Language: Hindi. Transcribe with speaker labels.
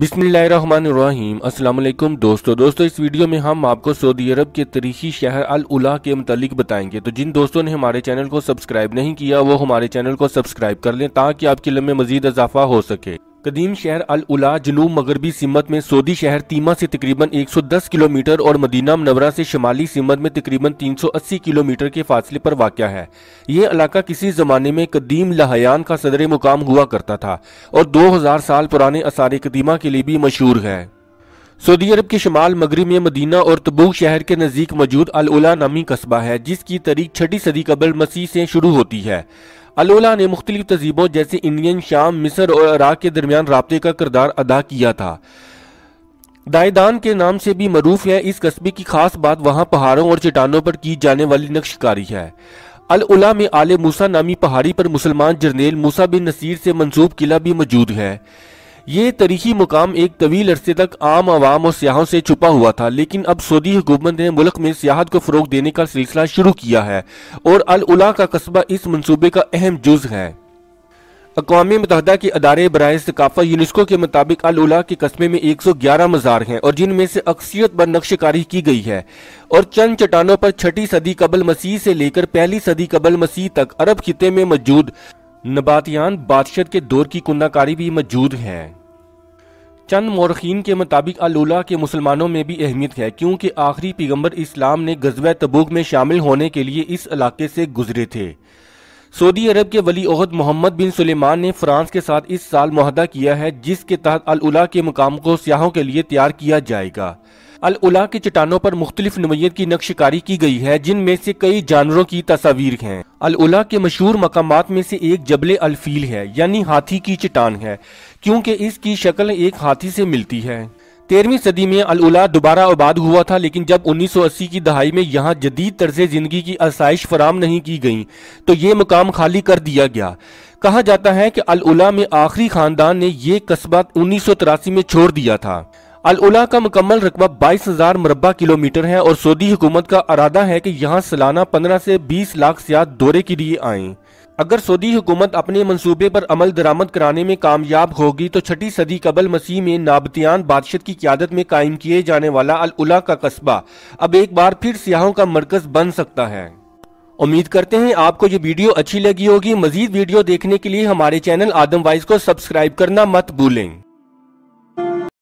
Speaker 1: बिस्मिल्लाहिर्रहमानिर्रहीम अस्सलाम वालेकुम दोस्तों दोस्तों इस वीडियो में हम आपको सऊदी अरब के तरीखी शहर अल उला के मतलब बताएंगे तो जिन दोस्तों ने हमारे चैनल को सब्सक्राइब नहीं किया वो हमारे चैनल को सब्सक्राइब कर लें ताकि आपके लम्बे मजीद इजाफा हो सके कदीम शहर अल उला जनूब मगरबी सिमत में सऊदी शहर तीमा से तकरीबन 110 किलोमीटर और मदीना मनवरा से शुमाली सिमत में तकरीबन 380 किलोमीटर के फासले पर वाक़ है यह इलाका किसी ज़माने में कदीम लहयान का सदर मुकाम हुआ करता था और 2000 साल पुराने आसार कदीमा के लिए भी मशहूर है सऊदी अरब के शुमाल मगरब में मदीना और तबूक शहर के नज़दीक मौजूद अलोला नामी कस्बा है जिसकी तारीख छठी सदी कबल मसीह से शुरू होती है अलोला ने मुख्तलिफ तजीबों जैसे इंडियन शाम मिसर और अराक के दरमियान रबते का किरदार अदा किया था दायदान के नाम से भी मरूफ है इस कस्बे की खास बात वहाँ पहाड़ों और चट्टानों पर की जाने वाली नक्शकारी है अलोला में आले मूसा नामी पहाड़ी पर मुसलमान जर्नेल मूसा बिन नसीर से मंसूब किला भी मौजूद है ये तरीकी मुकाम एक तवील अरसे तक आम आवाम और सियाहों से छुपा हुआ था लेकिन अब सऊदी हुकूमत ने मुल्क में सियाहत को फ़रोग देने का सिलसिला शुरू किया है और अलउला का कस्बा इस मनसूबे का अहम जुज़ है अकवा मुतहदा के अदारे बरए सकाफ़ा यूनेस्को के मुताबिक अलउला के कस्बे में एक सौ ग्यारह मज़ार हैं और जिनमें से अक्सियत पर नक्शकारी की गई है और चंद चट्टानों पर छठी सदी कबल मसीह से लेकर पहली सदी कबल मसीह तक अरब खिते में मौजूद नबातियान बादशत के दौर की कुंदाकारी भी मौजूद है चंद मौरखीन के मुताबिक अलोला के मुसलमानों में भी अहमियत है क्योंकि आखिरी पैगम्बर इस्लाम ने गजब तबूक में शामिल होने के लिए इस इलाके से गुजरे थे सऊदी अरब के वली अहद मोहम्मद बिन सुलेमान ने फ्रांस के साथ इस साल माहदा किया है जिसके तहत अलोला के मुकाम को सियाहों के लिए तैयार किया जाएगा अल उला की चट्टानों पर मुख्तलिफ नमयत की नक्शकारी की गई है जिनमें से कई जानवरों की तस्वीर हैं अल उला के मशहूर मकाम में से एक जबले अलफील है यानी हाथी की चट्टान है क्योंकि इसकी शक्ल एक हाथी से मिलती है तेरहवीं सदी में अल उला दोबारा आबाद हुआ था लेकिन जब 1980 की दहाई में यहाँ जदीद तर्ज ज़िंदगी की आसाइश फराम नहीं की गई तो ये मुकाम खाली कर दिया गया कहा जाता है कि अल उला में आखिरी ख़ानदान ने यह कस्बा उन्नीस में छोड़ दिया था अलउला का मुकम्मल रकबा बाईस हजार मरबा किलोमीटर है और सऊदी हुकूमत का अरादा है कि यहाँ सालाना पंद्रह से बीस लाख सियाह दौरे के लिए आए अगर सऊदी हुकूमत अपने मंसूबे पर अमल दरामद कराने में कामयाब होगी तो छठी सदी कबल मसीह में नाबतियान बादशत की क्यादत में कायम किए जाने वाला अलउला का कस्बा अब एक बार फिर सियाहों का मरकज बन सकता है उम्मीद करते हैं आपको ये वीडियो अच्छी लगी होगी मजीद वीडियो देखने के लिए हमारे चैनल आदम वाइज को सब्सक्राइब करना मत भूलें